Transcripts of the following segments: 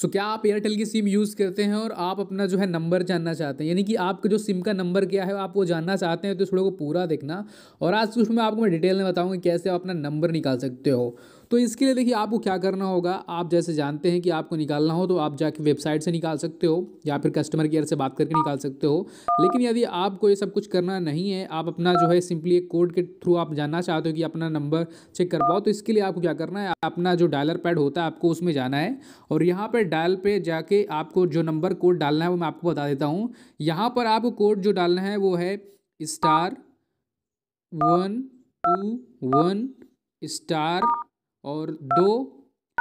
सो क्या आप एयरटेल की सिम यूज़ करते हैं और आप अपना जो है नंबर जानना चाहते हैं यानी कि आपके जो सिम का नंबर क्या है आप वो जानना चाहते हैं तो इस वीडियो को पूरा देखना और आज उसमें आपको मैं डिटेल में बताऊँगी कैसे आप अपना नंबर निकाल सकते हो तो इसके लिए देखिए आपको क्या करना होगा आप जैसे जानते हैं कि आपको निकालना हो तो आप जाके वेबसाइट से निकाल सकते हो या फिर कस्टमर केयर से बात करके निकाल सकते हो लेकिन यदि आपको ये सब कुछ करना नहीं है आप अपना जो है सिंपली एक कोड के थ्रू आप जानना चाहते हो कि अपना नंबर चेक कर पाओ तो इसके लिए आपको क्या करना है अपना जो डायलर पैड होता है आपको उसमें जाना है और यहाँ पर डायल पर जाके आपको जो नंबर कोड डालना है वो मैं आपको बता देता हूँ यहाँ पर आपको कोड जो डालना है वो है star one two one star और दो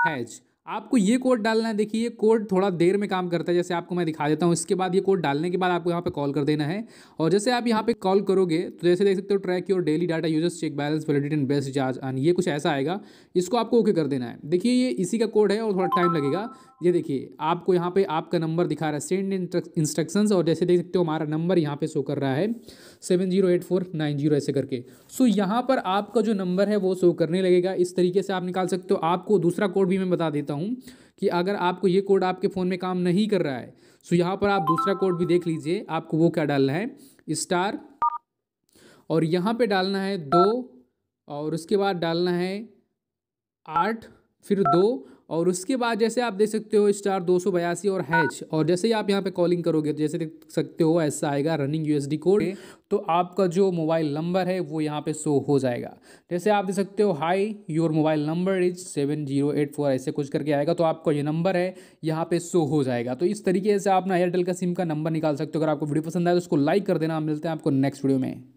हैज आपको ये कोड डालना है देखिए ये कोड थोड़ा देर में काम करता है जैसे आपको मैं दिखा देता हूँ इसके बाद ये कोड डालने के बाद आपको यहाँ पे कॉल कर देना है और जैसे आप यहाँ पे कॉल करोगे तो जैसे देख सकते हो track your daily data users check balance validity and best charge and ये कुछ ऐसा आएगा इसको आपको ओके कर देना है देखिए ये इसी का कोड है और थोड़ा टाइम लगेगा ये देखिए आपको यहाँ पर आपका नंबर दिखा रहा है सेंड इंस्ट्रक्शन और जैसे देख सकते हो हमारा नंबर यहाँ पर शो कर रहा है सेवन ऐसे करके सो यहाँ पर आपका जो नंबर है वो शो करने लगेगा इस तरीके से आप निकाल सकते हो आपको दूसरा कोड भी मैं बता देता हूँ हूँ कि अगर आपको ये कोड आपके फ़ोन में काम नहीं कर रहा है सो यहाँ पर आप दूसरा कोड भी देख लीजिए आपको वो क्या डालना है स्टार और यहाँ पे डालना है दो और उसके बाद डालना है आठ फिर दो और उसके बाद जैसे आप देख सकते हो स्टार दो और हैच और जैसे ही आप यहाँ पे कॉलिंग करोगे तो जैसे देख सकते हो ऐसा आएगा रनिंग यू कोड तो आपका जो मोबाइल नंबर है वो यहाँ पे शो हो जाएगा जैसे आप देख सकते हो hi your mobile number is seven zero eight four ऐसे कुछ करके आएगा तो आपका ये नंबर है यहाँ पे शो हो जाएगा तो इस तरीके से आप ना एयरटेल का सिम का नंबर निकाल सकते हो अगर आपको वीडियो पसंद आए तो उसको लाइक कर देना मिलते हैं आपको नेक्स्ट वीडियो में